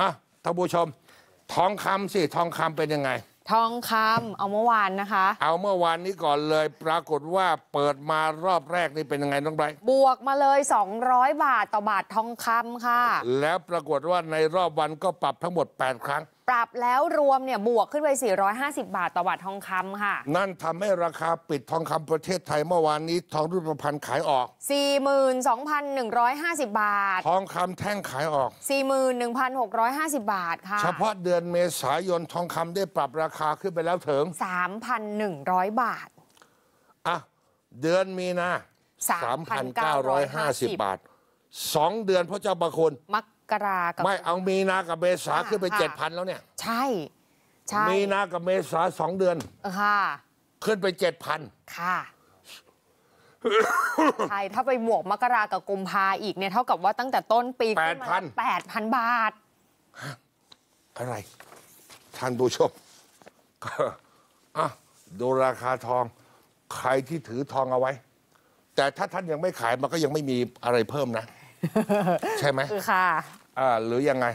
อ่ะท่านผู้ชม ทองคำสิ ทองคำเป็นยังไงทองคำเอาเมื่อวานนะคะ เอาเมื่อวานนี้ก่อนเลยปรากฏว่าเปิดมารอบแรกนี่เป็นยังไงน้องไบรบวกมาเลย 200 บาทต่อบาททองคำค่ะ แล้วปรากฏว่าในรอบวันก็ปรับทั้งหมด 8 ครั้งปรับแล้วรวมเนี่ยบวกขึ้นไป 450 บาท ต่อบาททองคำค่ะ นั่นทำให้ราคาปิดทองคำประเทศไทยเมื่อวานนี้ทองรูปพรรณขายออก 42,150 บาท ทองคำแท่งขายออก 41,650 บาทค่ะ เฉพาะเดือนเมษายนทองคำได้ปรับราคาขึ้นไปแล้วถึง 3,100 บาท อ่ะ เดือนมีนา3,950 บาท 2 เดือนพระเจ้าประคุณมกรากับไม่เอามีนากับเมษาขึ้นไปเจ็ดพันแล้วเนี่ยใช่ใช่ มีนา กับเมษาสองเดือนค่ะขึ้นไปเจ็ดพันค่ะใช่ถ้าไปบวกมกรา กับกุมภาอีกเนี่ยเท่ากับว่าตั้งแต่ต้นปีแปดพันแปดพันบาท อะไร ท่านผู้ชมอ่ะดูราคาทอง ใครที่ถือทองเอาไว้ แต่ถ้าท่านยังไม่ขายมันก็ยังไม่มีอะไรเพิ่มนะใช่ไหมค่ะหรือยังไง